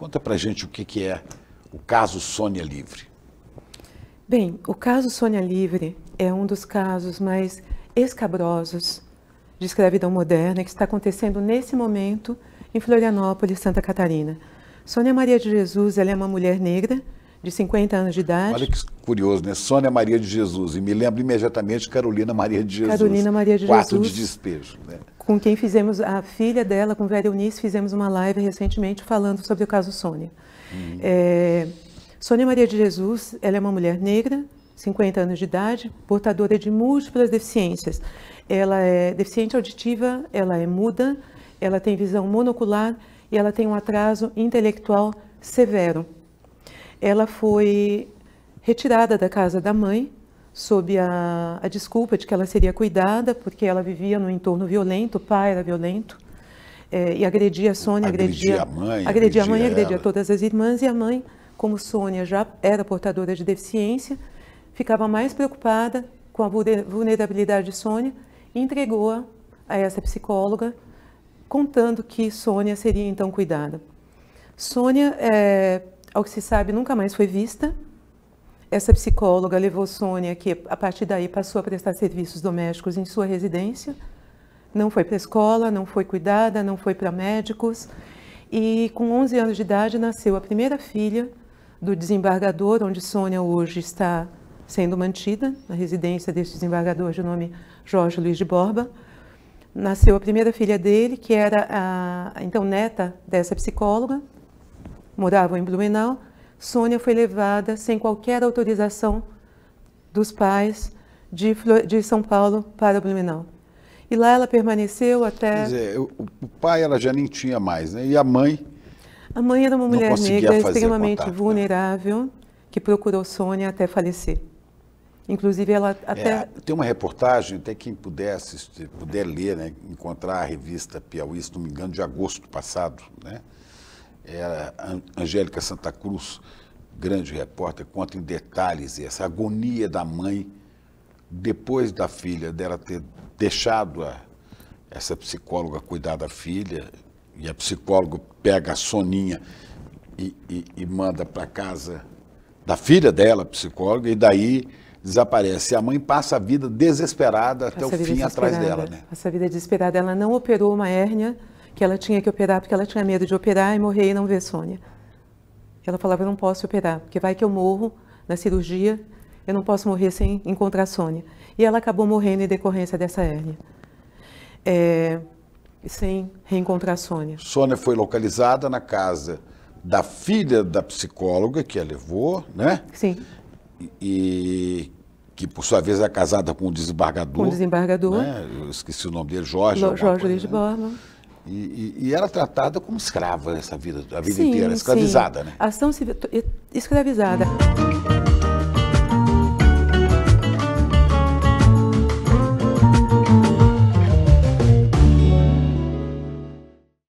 Conta para gente o que, que é o caso Sônia Livre. Bem, o caso Sônia Livre é um dos casos mais escabrosos de escravidão moderna que está acontecendo nesse momento em Florianópolis, Santa Catarina. Sônia Maria de Jesus ela é uma mulher negra de 50 anos de idade. Olha que curioso, né? Sônia Maria de Jesus. E me lembro imediatamente de Carolina Maria de Jesus. Carolina Maria de Jesus. Quarto de despejo. Né? com quem fizemos, a filha dela, com Vera Eunice, fizemos uma live recentemente falando sobre o caso Sônia. Uhum. É, Sônia Maria de Jesus, ela é uma mulher negra, 50 anos de idade, portadora de múltiplas deficiências. Ela é deficiente auditiva, ela é muda, ela tem visão monocular e ela tem um atraso intelectual severo. Ela foi retirada da casa da mãe sob a, a, desculpa de que ela seria cuidada porque ela vivia num entorno violento, o pai era violento é, e agredia a Sônia, agredia, agredia a mãe, agredia, a mãe, agredia todas as irmãs e a mãe, como Sônia já era portadora de deficiência, ficava mais preocupada com a vulnerabilidade de Sônia e entregou-a a essa psicóloga, contando que Sônia seria então cuidada. Sônia, é, ao que se sabe, nunca mais foi vista essa psicóloga levou Sônia, que a partir daí passou a prestar serviços domésticos em sua residência. Não foi para escola, não foi cuidada, não foi para médicos. E com 11 anos de idade nasceu a primeira filha do desembargador, onde Sônia hoje está sendo mantida, na residência desse desembargador de nome Jorge Luiz de Borba. Nasceu a primeira filha dele, que era a então neta dessa psicóloga, moravam em Blumenau Sônia foi levada sem qualquer autorização dos pais de, de São Paulo para o Blumenau. E lá ela permaneceu até. Quer dizer, o, o pai ela já nem tinha mais, né? E a mãe. A mãe era uma mulher negra extremamente contato, né? vulnerável, né? que procurou Sônia até falecer. Inclusive, ela é, até. É, tem uma reportagem, até quem pudesse, puder ler, né, encontrar a revista Piauí, se não me engano, de agosto passado, né? Era é Angélica Santa Cruz, grande repórter, conta em detalhes essa agonia da mãe depois da filha dela ter deixado a, essa psicóloga cuidar da filha e a psicóloga pega a Soninha e, e, e manda para casa da filha dela, psicóloga, e daí desaparece. E a mãe passa a vida desesperada até o fim atrás dela, né? Essa vida desesperada. Ela não operou uma hérnia que ela tinha que operar porque ela tinha medo de operar e morrer e não ver Sônia. Ela falava: Eu não posso operar, porque vai que eu morro na cirurgia, eu não posso morrer sem encontrar Sônia. E ela acabou morrendo em decorrência dessa hérnia. É, sem reencontrar Sônia. Sônia foi localizada na casa da filha da psicóloga que a levou, né? Sim. E que por sua vez é casada com um desembargador. Com um desembargador. Né? Eu esqueci o nome dele, Jorge. Jorge coisa, Luiz né? de Borba. E, e, e, era tratada como escrava essa vida, a vida sim, inteira, escravizada, sim. né? Ação civil, escravizada.